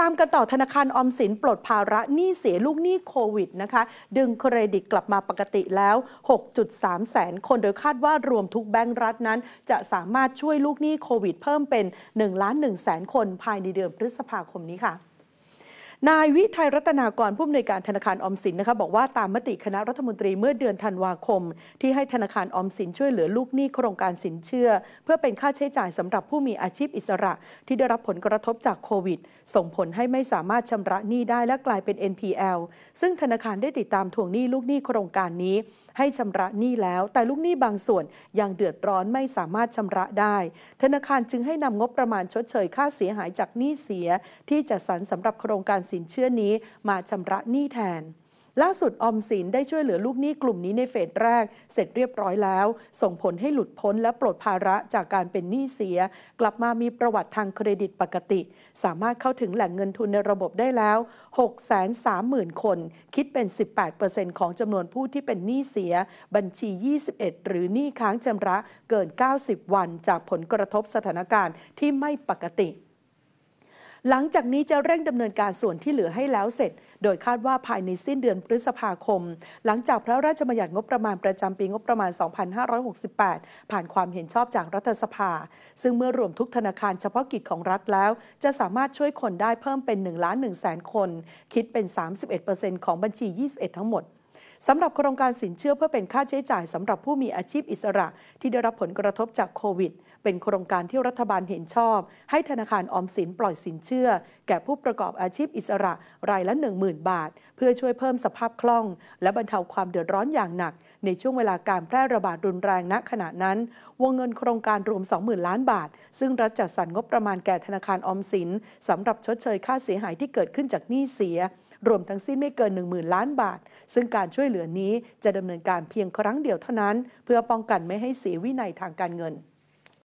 ตามกันต่อ ธนาคารออมสิน ปลดภาระหนี้เสียลูกหนี้โควิดนะคะ ดึงเครดิตกลับมาปกติแล้ว 6.3 แสนคนโดยคาดว่ารวมทุกแบงก์รัฐนั้นจะสามารถช่วยลูกหนี้โควิด เพิ่มเป็น1ล้าน1แสนคน ภายในเดือนพฤษภาคมนี้ค่ะนายวิทยรัตนากรผู้อำนวยการธนาคารออมสินนะคะบอกว่าตามมติคณะรัฐมนตรีเมื่อเดือนธันวาคม ที่ให้ธนาคารออมสินช่วยเหลือลูกหนี้โครงการสินเชื่อ เพื่อเป็นค่าใช้จ่ายสำหรับผู้มีอาชีพอิสระที่ได้รับผลกระทบจากโควิดส่งผลให้ไม่สามารถชำระหนี้ได้และกลายเป็น NPL ซึ่งธนาคารได้ติดตามทวงหนี้ ลูกหนี้โครงการนี้ ให้ชำระหนี้แล้ว แต่ลูกหนี้บางส่วนยังเดือดร้อนไม่สามารถชำระได้ ธนาคารจึงให้นำงบประมาณชดเชยค่าเสียหายจากหนี้เสีย ที่จะสรรสำหรับโครงการสินเชื่อนี้มาชำระหนี้แทน ล่าสุดออมสินได้ช่วยเหลือลูกหนี้กลุ่มนี้ในเฟสแรก เสร็จเรียบร้อยแล้ว ส่งผลให้หลุดพ้นและปลดภาระจากการเป็นหนี้เสีย กลับมามีประวัติทางเครดิตปกติ สามารถเข้าถึงแหล่งเงินทุนในระบบได้แล้ว 630,000 คน คิดเป็น 18%ของจำนวนผู้ที่เป็นหนี้เสีย บัญชี 21 หรือหนี้ค้างชำระเกิน 90 วัน จากผลกระทบสถานการณ์ที่ไม่ปกติหลังจากนี้จะเร่งดำเนินการส่วนที่เหลือให้แล้วเสร็จ โดยคาดว่าภายในสิ้นเดือนพฤษภาคม หลังจากพระราชบัญญัติงบประมาณประจำปีงบประมาณ 2568 ผ่านความเห็นชอบจากรัฐสภา ซึ่งเมื่อรวมทุกธนาคารเฉพาะกิจของรัฐแล้ว จะสามารถช่วยคนได้เพิ่มเป็น1ล้าน1แสนคน คิดเป็น 31%ของบัญชี 21 ทั้งหมดสำหรับโครงการสินเชื่อเพื่อเป็นค่าใช้จ่ายสำหรับผู้มีอาชีพอิสระที่ได้รับผลกระทบจากโควิด เป็นโครงการที่รัฐบาลเห็นชอบ ให้ธนาคารออมสินปล่อยสินเชื่อ แก่ผู้ประกอบอาชีพอิสระรายละ10,000 บาท เพื่อช่วยเพิ่มสภาพคล่องและบรรเทาความเดือดร้อนอย่างหนัก ในช่วงเวลาการแพร่ระบาดรุนแรงณขณะนั้น วงเงินโครงการรวม 20,000ล้านบาท ซึ่งรัฐจัดสรรงบประมาณแก่ธนาคารออมสินสำหรับชดเชยค่าเสียหายที่เกิดขึ้นจากหนี้เสียรวมทั้งสิ้นไม่เกิน1 0,000 ล้านบาท ซึ่งการช่วยเหลือนี้จะดำเนินการเพียงครั้งเดียวเท่านั้น เพื่อป้องกันไม่ให้เสียวินัยทางการเงิน